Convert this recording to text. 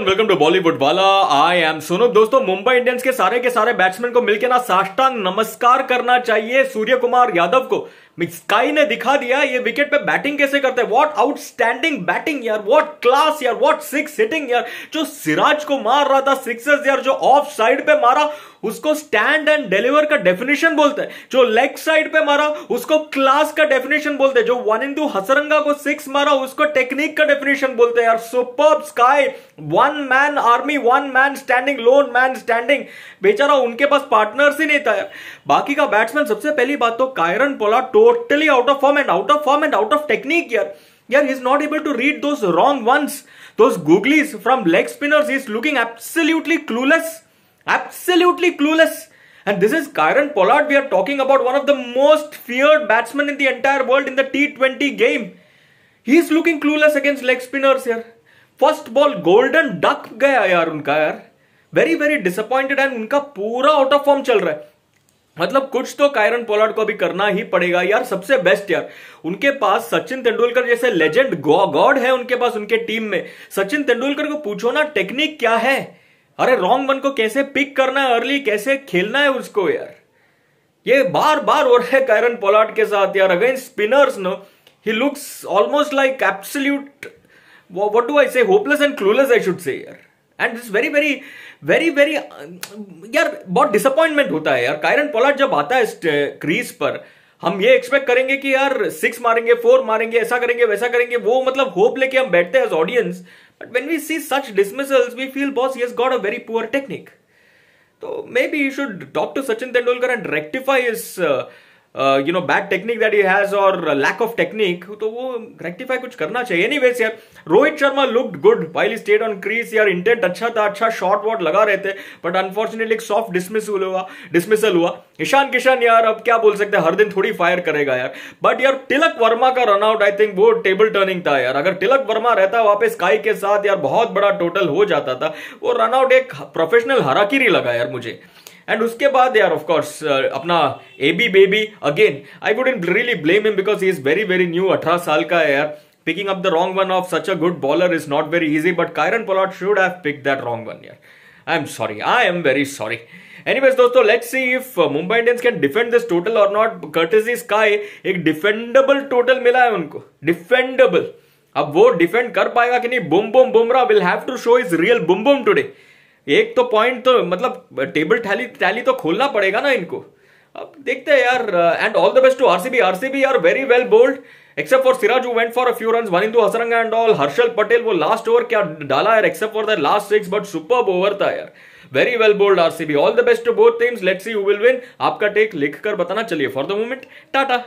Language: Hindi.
वेलकम टू बॉलीवुड वाला आई एम सोनम दोस्तों मुंबई इंडियंस के सारे के सारे बैट्समैन को मिलकर ना साष्टांग नमस्कार करना चाहिए सूर्य कुमार यादव को स्काई ने दिखा दिया ये विकेट पे बैटिंग कैसे करते हैं व्हाट आउटस्टैंडिंग बैटिंग यार व्हाट क्लास यार व्हाट सिक्स हिटिंग यार जो सिराज को मार रहा था सिक्सेस यार जो ऑफ साइड पे मारा उसको स्टैंड एंड डिलीवर का डेफिनेशन बोलते हैं जो लेग साइड पे मारा उसको क्लास का डेफिनेशन बोलते हैं जो वन इंटू हसरंगा को सिक्स मारा उसको टेक्निक का डेफिनेशन बोलते हैं यार super SKY one man army one man standing lone man standing बेचारा उनके पास पार्टनर्स ही नहीं था यार बाकी का बैट्समैन सबसे पहली बात तो Kieron Pollard totally out of form and out of form and out of technique here. Here he's not able to read those wrong ones. Those googlies from leg spinners. He's looking absolutely clueless. Absolutely clueless. And this is Kyron Pollard. We are talking about one of the most feared batsmen in the entire world in the T20 game. He's looking clueless against leg spinners here. First ball golden duck gaya yaar unka yaar. Very very disappointed and unka pura out of form chal raha. मतलब कुछ तो कायरन पोलार्ड को भी करना ही पड़ेगा यार सबसे बेस्ट यार उनके पास सचिन तेंदुलकर जैसे लेजेंड गॉड है उनके पास उनके टीम में सचिन तेंदुलकर को पूछो ना टेक्निक क्या है अरे रॉन्ग वन को कैसे पिक करना है अर्ली कैसे खेलना है उसको यार ये बार बार और है कायरन पोलार्ड के साथ यार against spinners no he looks almost like absolute what do I say hopeless and clueless I should say यार and this very very very very यार बहुत डिसअपॉइंटमेंट होता है यार कायरन पोलार्ड जब आता है क्रीज पर हम ये एक्सपेक्ट करेंगे कि यार सिक्स मारेंगे फोर मारेंगे ऐसा करेंगे वैसा करेंगे वो मतलब होप लेके हम बैठते हैं as audience but when we see such dismissals we feel boss yes got a very poor technique तो maybe you should talk to Sachin Tendulkar and rectify is you know bad technique that he has और लैक ऑफ टेक्निक तो वो रेक्टिफाई कुछ करना चाहिए एनी वेज यार Rohit Sharma looked good while stayed on crease यार इंटेंट अच्छा था अच्छा शॉट वॉट लगा रहे थे बट अनफॉर्चुनेटली एक सॉफ्ट डिसमिस हुआ डिसमिसल हुआ ईशान किशन यार अब क्या बोल सकते हैं हर दिन थोड़ी फायर करेगा यार बट यार तिलक वर्मा का रनआउट आई थिंक वो टेबल टर्निंग था यार अगर तिलक वर्मा रहता वापस काई के साथ यार बहुत बड़ा टोटल हो जाता था वो रनआउट एक प्रोफेशनल हराकिरी लगा यार मुझे एंड उसके बाद यार ऑफ कोर्स अपना ए बी baby again I wouldn't really blame him because he is very very new अठारह साल का है यार the wrong one of such a good bowler is not very easy but easy, but Kyron Pollard should have picked that wrong one here. I'm sorry. I am very sorry. Anyways दोस्तों let's see if Mumbai Indians can defend this total or not courtesy SKY एक डिफेंडेबल टोटल मिला है उनको डिफेंडेबल अब वो डिफेंड कर पाएगा कि नहीं boom boom Bumrah will have to show is real boom boom today एक तो पॉइंट तो मतलब टेबल टैली टैली तो खोलना पड़ेगा ना इनको अब देखते हैं यार and all the best to RCB RCB are very well bowled except for Siraj went for a few run to Hasaranga and all Harshal Patel वो लास्ट ओवर क्या डाला यार except for the last six but super over था यार very well bowled RCB all the best to both teams let's see who will win आपका टेक लिखकर बताना चलिए फॉर द मोमेंट टाटा